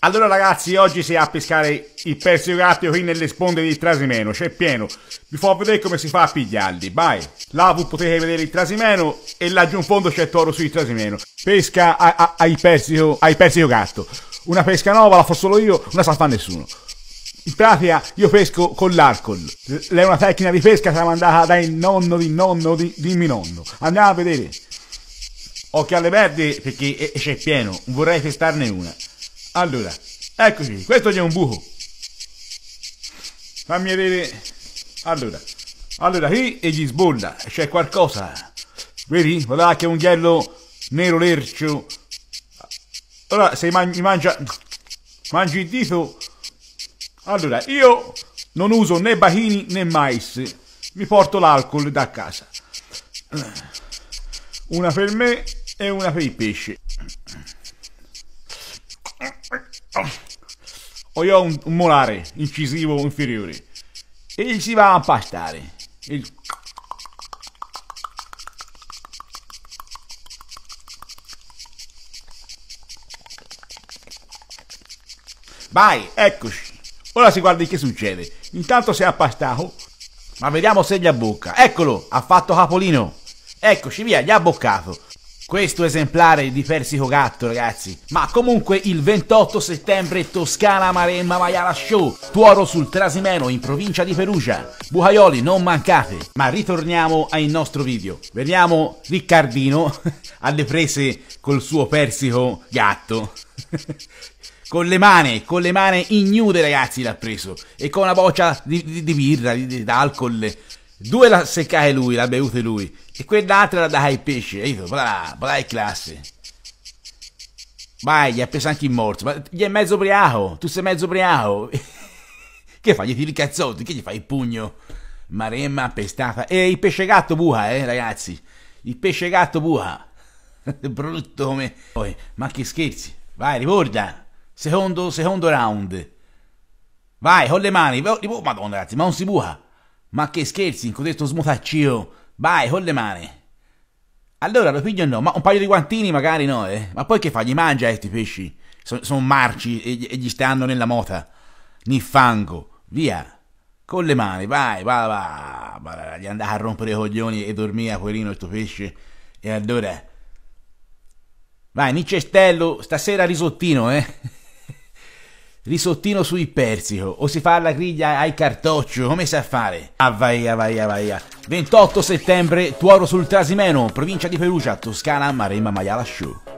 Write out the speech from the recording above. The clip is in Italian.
Allora ragazzi, oggi si è a pescare il pezzo di gatto qui nelle sponde di Trasimeno, c'è pieno. Vi fa vedere come si fa a pigliarli, vai. Là voi potete vedere il Trasimeno e laggiù in fondo c'è il toro sul Trasimeno. Pesca ai pezzi di gatto. Una pesca nuova la fa solo io, non la sa fare nessuno. In pratica io pesco con l'alcol. L è una tecnica di pesca che mandata dai nonno di nonno di, di mio nonno. Andiamo a vedere. Occhi alle verde perché c'è pieno, vorrei testarne una. Allora, eccoci, questo è un buco. Fammi vedere. Allora, allora qui e gli sbolla, c'è qualcosa. Vedi? Guarda che unghiello nero lercio. Allora, se mi mangia... Mangi il dito. Allora, io non uso né bacini né mais. Mi porto l'alcol da casa. Una per me e una per il pesce. O io ho un, un molare incisivo inferiore e si va a pastare. Il... Vai, eccoci. Ora si guarda che succede. Intanto si è appastato. Ma vediamo se gli abbocca. Eccolo, ha fatto capolino. Eccoci, via, gli ha abboccato questo esemplare di Persico Gatto ragazzi. Ma comunque il 28 settembre Toscana Maremma Maiala Show, Tuoro sul Trasimeno in provincia di Perugia. Bucaioli non mancate, ma ritorniamo al nostro video. Vediamo Riccardino alle prese col suo Persico Gatto. con le mani, con le mani ignude ragazzi l'ha preso e con una boccia di, di, di birra, di, di alcol Due la seccai lui, la bevute lui, e quell'altra la dai ai pesci, E capito? Brava, brava classe. Vai, gli ha preso anche il morso, ma gli è mezzo ubriaco, tu sei mezzo ubriaco. che fai, gli tiri i cazzotti, che gli fai il pugno? Maremma pestata. E il pesce gatto buca, eh, ragazzi. Il pesce gatto buca. Brutto come... Poi, ma che scherzi. Vai, riborda. Secondo, secondo round. Vai, con le mani. Madonna, ragazzi, ma non si buca. Ma che scherzi, in cosiddetto smutaccio! Vai, con le mani! Allora lo piglio o no, ma un paio di guantini magari no, eh? Ma poi che fa? Gli mangia questi eh, pesci? sono son marci e, e, gli stanno nella mota. Ni fango, via! Con le mani, vai, va, va! va gli andava a rompere i coglioni e dormia, poverino, sto pesce. E allora... Vai, Nicestello, stasera risottino, eh? risottino sui persico oh. o si fa la griglia ai cartoccio, come sa fare? Ah vai, ah vai, ah vai. 28 settembre, Tuoro sul Trasimeno, provincia di Perugia, Toscana, Maremma Maiala Show.